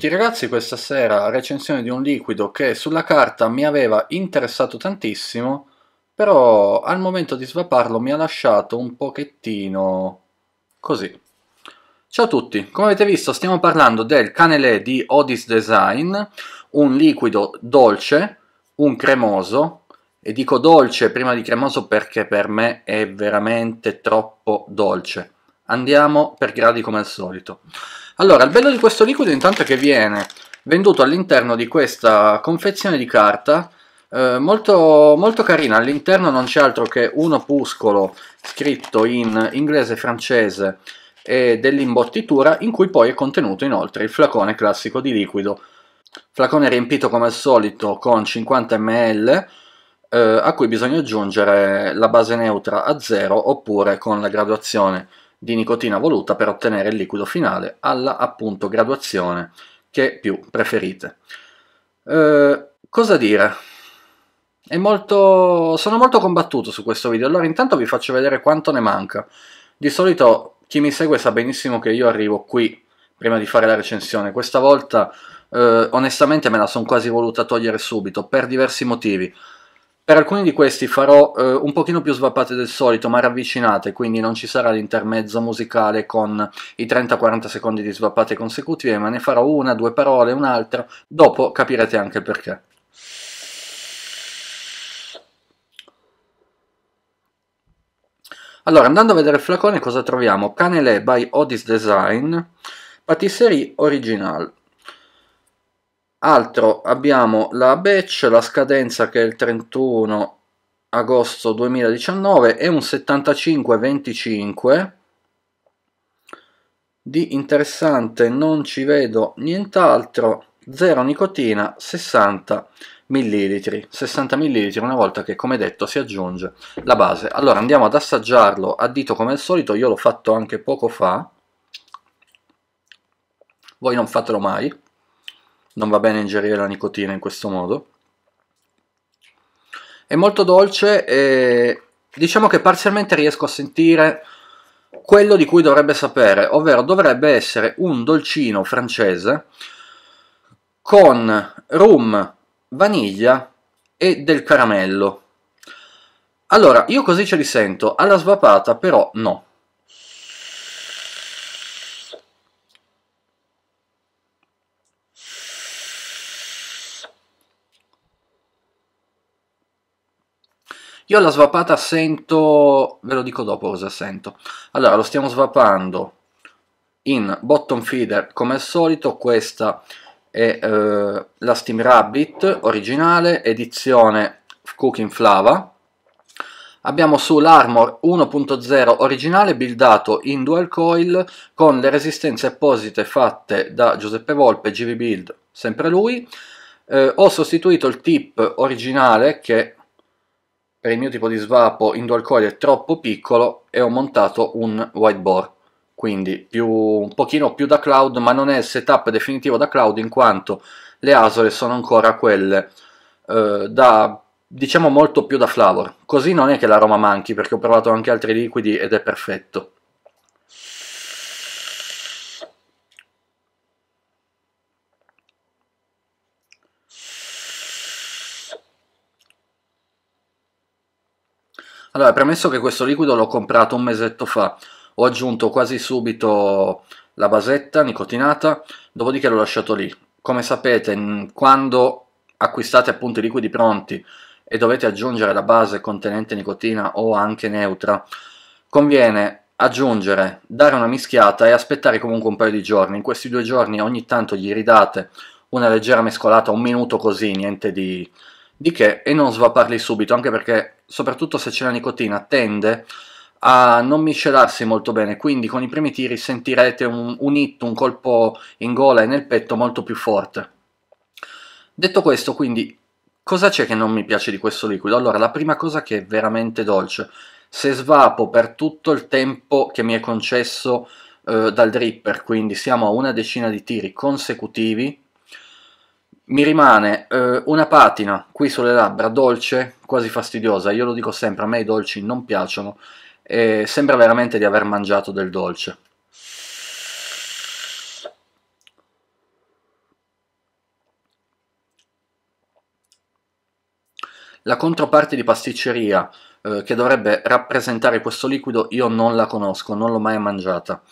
tutti ragazzi, questa sera recensione di un liquido che sulla carta mi aveva interessato tantissimo, però al momento di svaparlo mi ha lasciato un pochettino così. Ciao a tutti, come avete visto stiamo parlando del Canelé di Odis Design, un liquido dolce, un cremoso, e dico dolce prima di cremoso perché per me è veramente troppo dolce. Andiamo per gradi come al solito. Allora, il bello di questo liquido intanto è che viene venduto all'interno di questa confezione di carta eh, molto, molto carina, all'interno non c'è altro che un opuscolo scritto in inglese e francese e dell'imbottitura in cui poi è contenuto inoltre il flacone classico di liquido flacone riempito come al solito con 50 ml eh, a cui bisogna aggiungere la base neutra a 0 oppure con la graduazione di nicotina voluta per ottenere il liquido finale alla appunto graduazione che più preferite. Eh, cosa dire? Molto... sono molto combattuto su questo video, allora intanto vi faccio vedere quanto ne manca. Di solito chi mi segue sa benissimo che io arrivo qui prima di fare la recensione, questa volta eh, onestamente me la sono quasi voluta togliere subito per diversi motivi. Per alcuni di questi farò eh, un pochino più svappate del solito, ma ravvicinate, quindi non ci sarà l'intermezzo musicale con i 30-40 secondi di svappate consecutive, ma ne farò una, due parole, un'altra, dopo capirete anche perché. Allora, andando a vedere il flacone cosa troviamo? Canelé by Odis Design, Patisserie Original altro abbiamo la batch la scadenza che è il 31 agosto 2019 e un 7525 di interessante non ci vedo nient'altro 0 nicotina 60 millilitri 60 millilitri una volta che come detto si aggiunge la base allora andiamo ad assaggiarlo a dito come al solito io l'ho fatto anche poco fa voi non fatelo mai non va bene ingerire la nicotina in questo modo. È molto dolce e diciamo che parzialmente riesco a sentire quello di cui dovrebbe sapere, ovvero dovrebbe essere un dolcino francese con rum, vaniglia e del caramello. Allora, io così ce li sento, alla svapata però no. Io la svapata sento, ve lo dico dopo cosa sento. Allora, lo stiamo svapando in bottom feeder come al solito, questa è eh, la Steam Rabbit originale, edizione Cooking Flava. Abbiamo su l'Armor 1.0 originale buildato in dual coil con le resistenze apposite fatte da Giuseppe Volpe, GV Build, sempre lui. Eh, ho sostituito il tip originale che per il mio tipo di svapo in dual coil è troppo piccolo e ho montato un whiteboard quindi più, un pochino più da cloud ma non è il setup definitivo da cloud in quanto le asole sono ancora quelle eh, da diciamo molto più da flavor così non è che l'aroma manchi perché ho provato anche altri liquidi ed è perfetto Allora, premesso che questo liquido l'ho comprato un mesetto fa, ho aggiunto quasi subito la basetta nicotinata, dopodiché l'ho lasciato lì. Come sapete, quando acquistate appunto i liquidi pronti e dovete aggiungere la base contenente nicotina o anche neutra, conviene aggiungere, dare una mischiata e aspettare comunque un paio di giorni. In questi due giorni ogni tanto gli ridate una leggera mescolata, un minuto così, niente di di che è non svaparli subito, anche perché soprattutto se c'è la nicotina tende a non miscelarsi molto bene, quindi con i primi tiri sentirete un, un hit, un colpo in gola e nel petto molto più forte. Detto questo, quindi, cosa c'è che non mi piace di questo liquido? Allora, la prima cosa che è veramente dolce, se svapo per tutto il tempo che mi è concesso eh, dal dripper, quindi siamo a una decina di tiri consecutivi, mi rimane eh, una patina qui sulle labbra, dolce, quasi fastidiosa. Io lo dico sempre, a me i dolci non piacciono e sembra veramente di aver mangiato del dolce. La controparte di pasticceria eh, che dovrebbe rappresentare questo liquido io non la conosco, non l'ho mai mangiata.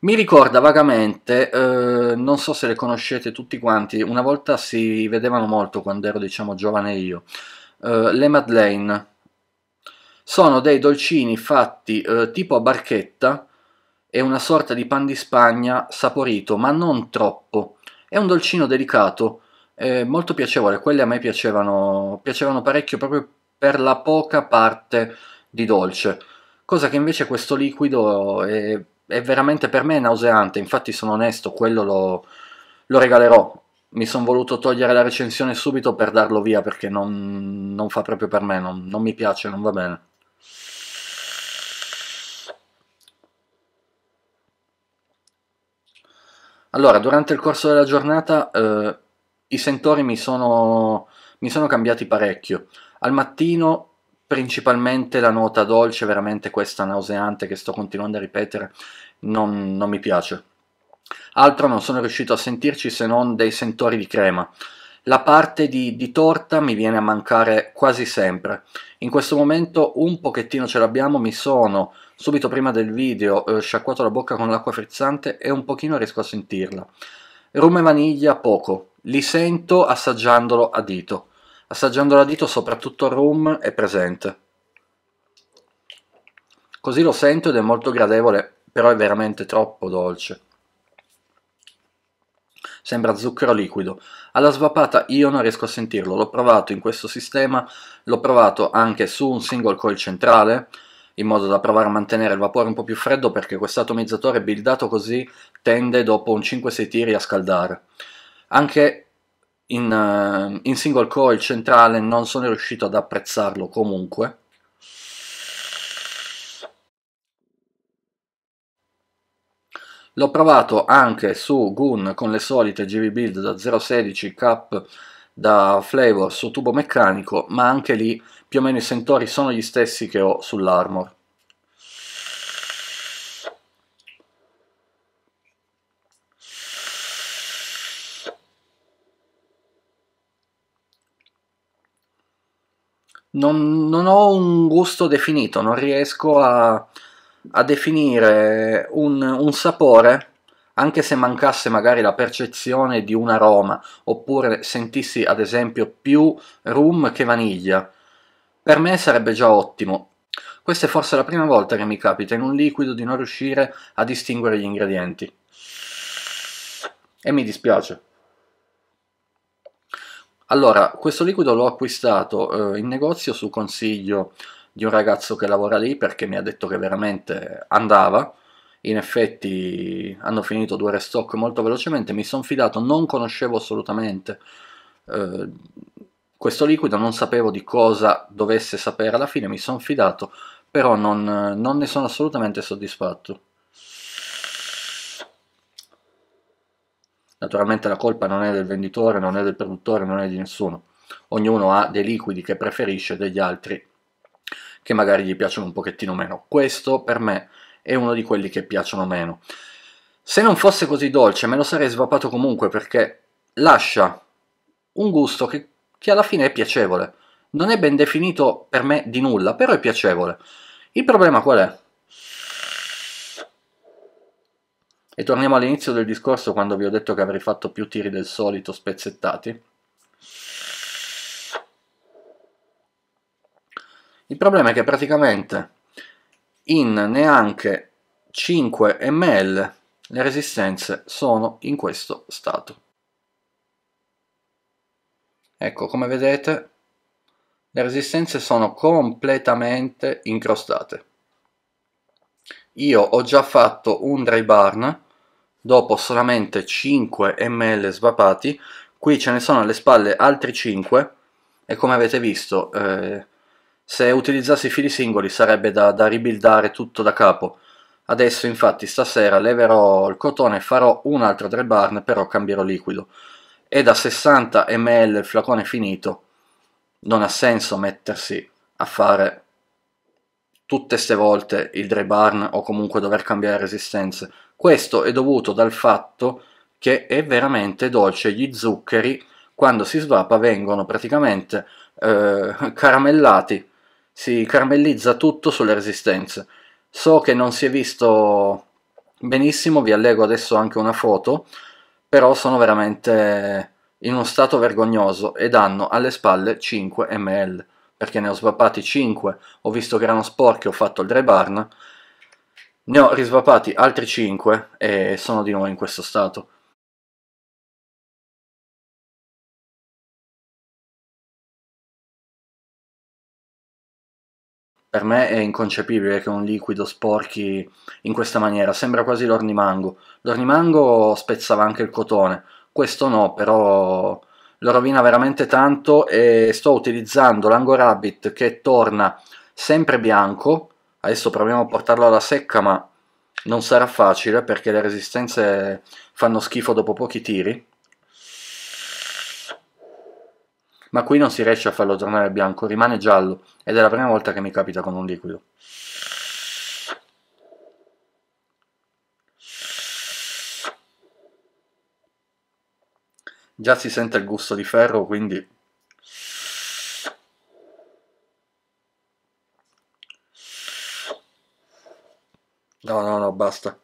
Mi ricorda vagamente, eh, non so se le conoscete tutti quanti, una volta si vedevano molto quando ero diciamo giovane io, eh, le Madeleine. Sono dei dolcini fatti eh, tipo a barchetta, è una sorta di pan di spagna saporito, ma non troppo. È un dolcino delicato, molto piacevole, quelle a me piacevano, piacevano parecchio proprio per la poca parte di dolce, cosa che invece questo liquido è è veramente per me nauseante, infatti sono onesto, quello lo, lo regalerò. Mi sono voluto togliere la recensione subito per darlo via perché non, non fa proprio per me, non, non mi piace, non va bene. Allora, durante il corso della giornata eh, i sentori mi sono, mi sono cambiati parecchio. Al mattino principalmente la nota dolce, veramente questa nauseante che sto continuando a ripetere, non, non mi piace. Altro non sono riuscito a sentirci se non dei sentori di crema. La parte di, di, torta mi viene a mancare quasi sempre. In questo momento un pochettino ce l'abbiamo, mi sono subito prima del video eh, sciacquato la bocca con l'acqua frizzante e un pochino riesco a sentirla. Rum e vaniglia poco, li sento assaggiandolo a dito assaggiando la dito soprattutto rum è presente così lo sento ed è molto gradevole però è veramente troppo dolce sembra zucchero liquido alla svapata io non riesco a sentirlo l'ho provato in questo sistema l'ho provato anche su un single coil centrale in modo da provare a mantenere il vapore un po' più freddo perché questo atomizzatore buildato così tende dopo un 5-6 tiri a scaldare anche in, uh, in single coil centrale non sono riuscito ad apprezzarlo comunque L'ho provato anche su Gun con le solite GV Build da 0.16 cap da flavor su tubo meccanico, ma anche lì più o meno i sentori sono gli stessi che ho sull'Armor. non, non ho un gusto definito, non riesco a, a definire un, un sapore anche se mancasse magari la percezione di un aroma, oppure sentissi ad esempio più rum che vaniglia, per me sarebbe già ottimo. Questa è forse la prima volta che mi capita in un liquido di non riuscire a distinguere gli ingredienti. E mi dispiace. Allora, questo liquido l'ho acquistato eh, in negozio su consiglio di un ragazzo che lavora lì perché mi ha detto che veramente andava. In effetti hanno finito due restock molto velocemente, mi sono fidato, non conoscevo assolutamente eh, questo liquido, non sapevo di cosa dovesse sapere alla fine, mi sono fidato, però non, non ne sono assolutamente soddisfatto. Naturalmente la colpa non è del venditore, non è del produttore, non è di nessuno. Ognuno ha dei liquidi che preferisce degli altri che magari gli piacciono un pochettino meno. Questo per me è uno di quelli che piacciono meno. Se non fosse così dolce me lo sarei svapato comunque perché lascia un gusto che, che alla fine è piacevole. Non è ben definito per me di nulla, però è piacevole. Il problema qual è? E torniamo all'inizio del discorso quando vi ho detto che avrei fatto più tiri del solito spezzettati. Il problema è che praticamente in neanche 5 ml le resistenze sono in questo stato. Ecco, come vedete, le resistenze sono completamente incrostate. Io ho già fatto un dry burn dopo solamente 5 ml svapati qui ce ne sono alle spalle altri 5 e come avete visto eh, se utilizzassi i fili singoli sarebbe da, da ribuildare tutto da capo adesso infatti stasera leverò il cotone e farò un altro dry barn però cambierò liquido e da 60 ml il flacone finito non ha senso mettersi a fare tutte ste volte il dry barn o comunque dover cambiare resistenze. Questo è dovuto dal fatto che è veramente dolce, gli zuccheri quando si svapa vengono praticamente eh, caramellati, si caramellizza tutto sulle resistenze. So che non si è visto benissimo, vi allego adesso anche una foto, però sono veramente in uno stato vergognoso ed hanno alle spalle 5 ml perché ne ho svapati 5, ho visto che erano sporchi, ho fatto il dry barn, ne ho risvapati altri 5 e sono di nuovo in questo stato. Per me è inconcepibile che un liquido sporchi in questa maniera, sembra quasi l'ornimango. L'ornimango spezzava anche il cotone, questo no, però lo rovina veramente tanto e sto utilizzando l'Ango Rabbit che torna sempre bianco adesso proviamo a portarlo alla secca ma non sarà facile perché le resistenze fanno schifo dopo pochi tiri ma qui non si riesce a farlo tornare bianco rimane giallo ed è la prima volta che mi capita con un liquido Già si sente il gusto di ferro, quindi... No, no, no, basta.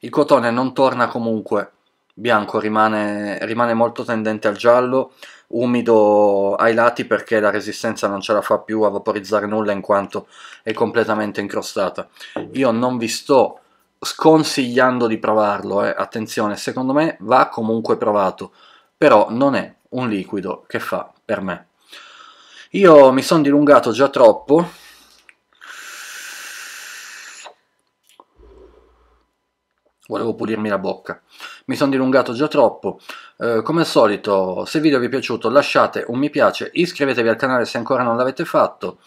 Il cotone non torna comunque bianco, rimane, rimane molto tendente al giallo, umido ai lati perché la resistenza non ce la fa più a vaporizzare nulla in quanto è completamente incrostata. Io non vi sto sconsigliando di provarlo, eh. attenzione, secondo me va comunque provato però non è un liquido che fa per me. Io mi sono dilungato già troppo, volevo pulirmi la bocca. Mi sono dilungato già troppo. Eh, come al solito, se il video vi è piaciuto lasciate un mi piace, iscrivetevi al canale se ancora non l'avete fatto.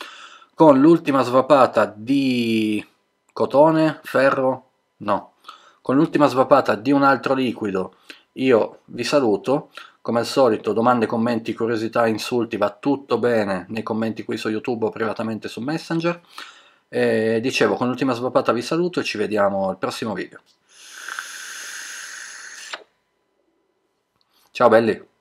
Con l'ultima svapata di cotone, ferro, no, con l'ultima svapata di un altro liquido io vi saluto, come al solito domande, commenti, curiosità, insulti, va tutto bene nei commenti qui su YouTube o privatamente su Messenger. E dicevo, con l'ultima svapata vi saluto e ci vediamo al prossimo video. Ciao belli!